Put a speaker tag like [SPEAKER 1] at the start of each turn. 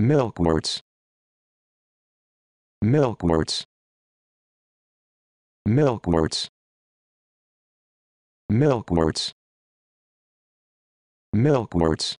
[SPEAKER 1] milkworts milkworts milkworts milkworts milkworts